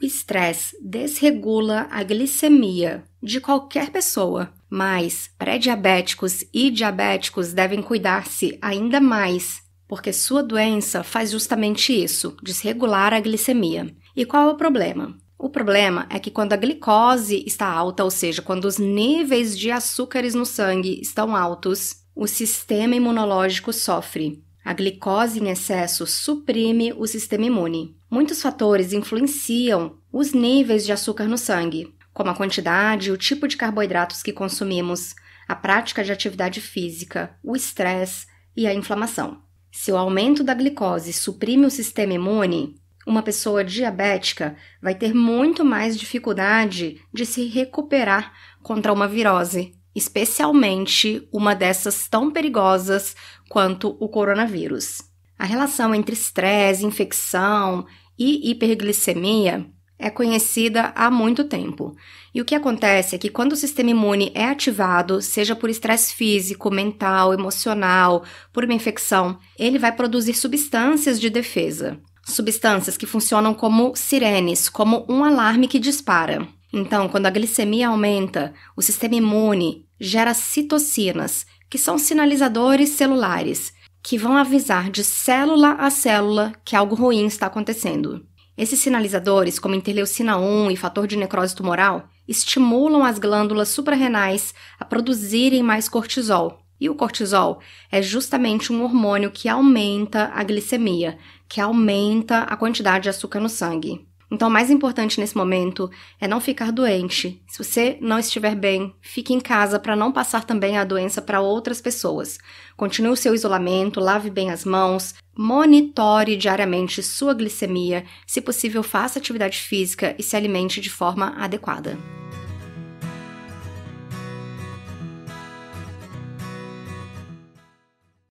O estresse desregula a glicemia de qualquer pessoa, mas pré-diabéticos e diabéticos devem cuidar-se ainda mais, porque sua doença faz justamente isso, desregular a glicemia. E qual é o problema? O problema é que quando a glicose está alta, ou seja, quando os níveis de açúcares no sangue estão altos, o sistema imunológico sofre. A glicose em excesso suprime o sistema imune. Muitos fatores influenciam os níveis de açúcar no sangue, como a quantidade e o tipo de carboidratos que consumimos, a prática de atividade física, o estresse e a inflamação. Se o aumento da glicose suprime o sistema imune, uma pessoa diabética vai ter muito mais dificuldade de se recuperar contra uma virose especialmente uma dessas tão perigosas quanto o coronavírus. A relação entre estresse, infecção e hiperglicemia é conhecida há muito tempo. E o que acontece é que quando o sistema imune é ativado, seja por estresse físico, mental, emocional, por uma infecção, ele vai produzir substâncias de defesa. Substâncias que funcionam como sirenes, como um alarme que dispara. Então, quando a glicemia aumenta, o sistema imune gera citocinas, que são sinalizadores celulares, que vão avisar de célula a célula que algo ruim está acontecendo. Esses sinalizadores, como interleucina 1 e fator de necrose tumoral, estimulam as glândulas suprarrenais a produzirem mais cortisol. E o cortisol é justamente um hormônio que aumenta a glicemia, que aumenta a quantidade de açúcar no sangue. Então, o mais importante nesse momento é não ficar doente. Se você não estiver bem, fique em casa para não passar também a doença para outras pessoas. Continue o seu isolamento, lave bem as mãos, monitore diariamente sua glicemia, se possível, faça atividade física e se alimente de forma adequada.